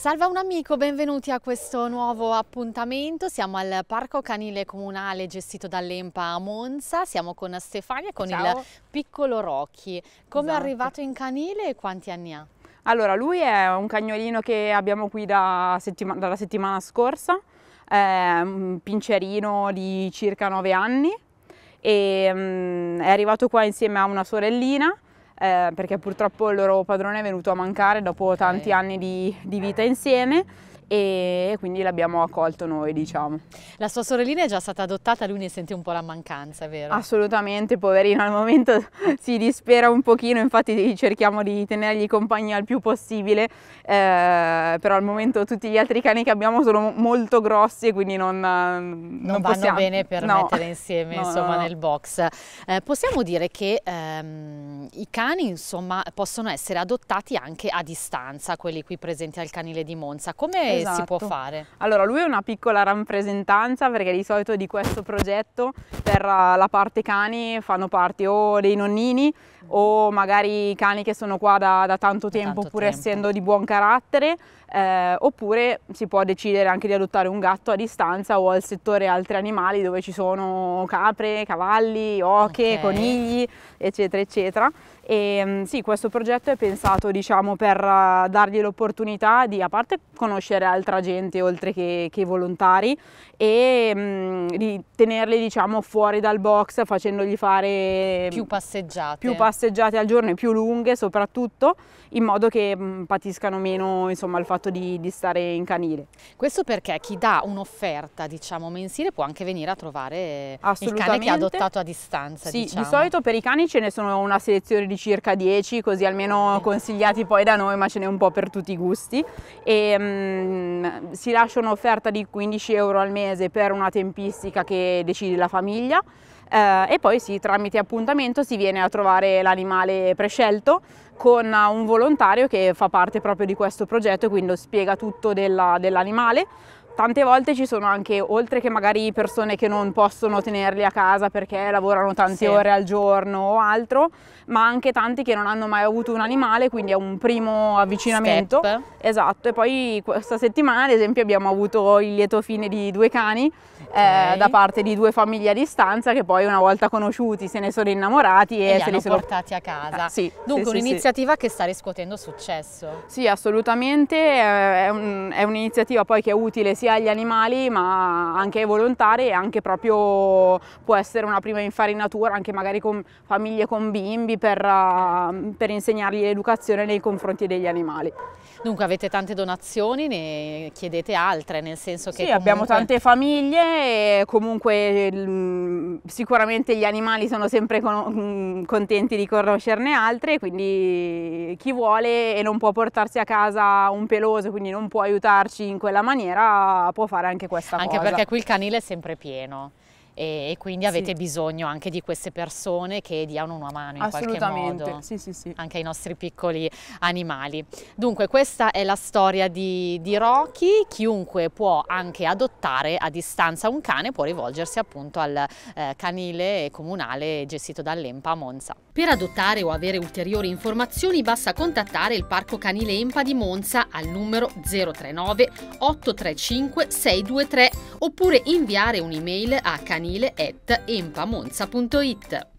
Salva un amico, benvenuti a questo nuovo appuntamento. Siamo al Parco Canile Comunale gestito dall'EMPA a Monza. Siamo con Stefania e con Ciao. il piccolo Rocky. Come esatto. è arrivato in canile e quanti anni ha? Allora, lui è un cagnolino che abbiamo qui da settima dalla settimana scorsa, è un pincerino di circa 9 anni e um, è arrivato qua insieme a una sorellina eh, perché purtroppo il loro padrone è venuto a mancare dopo tanti anni di, di vita insieme e quindi l'abbiamo accolto noi diciamo. La sua sorellina è già stata adottata, lui ne sente un po' la mancanza, vero? Assolutamente, poverina, al momento si dispera un pochino, infatti cerchiamo di tenergli compagnia il più possibile, eh, però al momento tutti gli altri cani che abbiamo sono molto grossi e quindi non... Mm, non, non vanno bene per no. mettere insieme no, insomma, no, nel box. Eh, possiamo dire che ehm, i cani insomma, possono essere adottati anche a distanza, quelli qui presenti al canile di Monza. Come esatto. si può fare. Allora lui è una piccola rappresentanza perché di solito di questo progetto per eh, la parte cani fanno parte o dei nonnini o magari cani che sono qua da, da tanto tempo tanto pur tempo. essendo di buon carattere eh, oppure si può decidere anche di adottare un gatto a distanza o al settore altri animali dove ci sono capre, cavalli, oche, okay. conigli eccetera eccetera e ehm, sì, questo progetto è pensato diciamo, per eh, dargli l'opportunità di, a parte, conoscere altra gente oltre che, i volontari e mh, mm, di tenerli diciamo, fuori dal box facendogli fare più passeggiate. più passeggiate al giorno e più lunghe soprattutto, in modo che mh, mm, patiscano meno insomma, il fatto di, di, stare in canile. Questo perché chi dà un'offerta diciamo, mensile può anche venire a trovare il cane che ha adottato a distanza. Sì, diciamo. di solito per i cani ce ne sono una selezione di circa 10, così almeno consigliati poi da noi, ma ce n'è un po' per tutti i gusti. E, mh, mm, si lascia un'offerta di 15 euro al mese per una tempistica che decide la famiglia. Eh, e poi sì, tramite appuntamento si viene a trovare l'animale prescelto con un volontario che fa parte proprio di questo progetto e quindi spiega tutto dell'animale, tante volte ci sono anche, oltre che magari persone che non possono tenerli a casa perché lavorano tante sì. ore al giorno o altro, ma anche tanti che non hanno mai avuto un animale, quindi è un primo avvicinamento. Step. Esatto, e poi questa settimana ad esempio abbiamo avuto il lieto fine di due cani eh, okay. eh, da parte di due famiglie a distanza che poi una volta conosciuti se ne sono innamorati e, e li se li sono portati a casa. Eh, sì, Dunque sì, un'iniziativa sì. che sta riscuotendo successo. Sì, assolutamente, è, un, è un'iniziativa poi che è utile sia sia agli animali ma anche ai volontari e anche proprio può essere una prima infarinatura anche magari con famiglie con bimbi per, eh, per insegnargli l'educazione nei confronti degli animali. Dunque avete tante donazioni, ne chiedete altre, nel senso che... Sì, comunque... abbiamo tante famiglie e comunque sicuramente gli animali sono sempre con mm, contenti di conoscerne altre, quindi chi vuole e non può portarsi a casa un peloso, quindi non può aiutarci in quella maniera, può fare anche questa anche cosa. Anche perché qui il canile è sempre pieno e, e quindi avete sì. bisogno anche di queste persone che diano una mano in qualche modo sì, sì, sì. anche ai nostri piccoli animali. Dunque questa è la storia di, di Rocky, chiunque può anche adottare a distanza un cane può rivolgersi appunto al eh, canile comunale gestito dall'EMPA a Monza. Per adottare o avere ulteriori informazioni basta contattare il Parco Canile EMPA di Monza al numero 039 835 623 oppure inviare un'email a canile.empamonza.it.